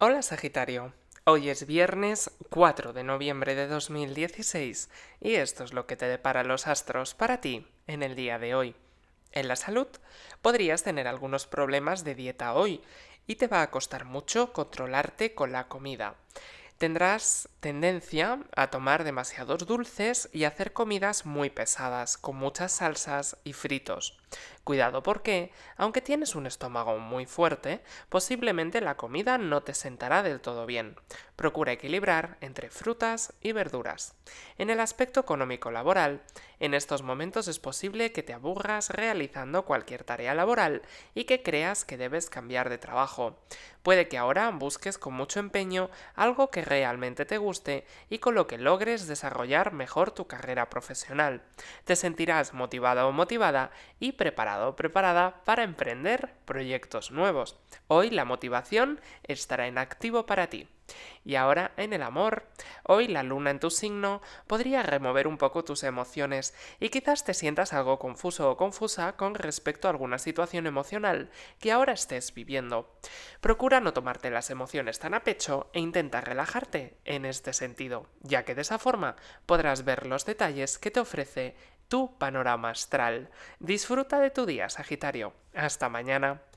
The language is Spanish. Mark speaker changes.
Speaker 1: Hola Sagitario, hoy es viernes 4 de noviembre de 2016 y esto es lo que te depara los astros para ti en el día de hoy. En la salud podrías tener algunos problemas de dieta hoy y te va a costar mucho controlarte con la comida. Tendrás tendencia a tomar demasiados dulces y hacer comidas muy pesadas, con muchas salsas y fritos. Cuidado porque, aunque tienes un estómago muy fuerte, posiblemente la comida no te sentará del todo bien. Procura equilibrar entre frutas y verduras. En el aspecto económico laboral, en estos momentos es posible que te aburras realizando cualquier tarea laboral y que creas que debes cambiar de trabajo. Puede que ahora busques con mucho empeño algo que realmente te guste y con lo que logres desarrollar mejor tu carrera profesional. Te sentirás motivada o motivada y preparado o preparada para emprender proyectos nuevos. Hoy la motivación estará en activo para ti. Y ahora en el amor, hoy la luna en tu signo podría remover un poco tus emociones y quizás te sientas algo confuso o confusa con respecto a alguna situación emocional que ahora estés viviendo. Procura no tomarte las emociones tan a pecho e intenta relajarte en este sentido, ya que de esa forma podrás ver los detalles que te ofrece tu panorama astral. Disfruta de tu día, Sagitario. Hasta mañana.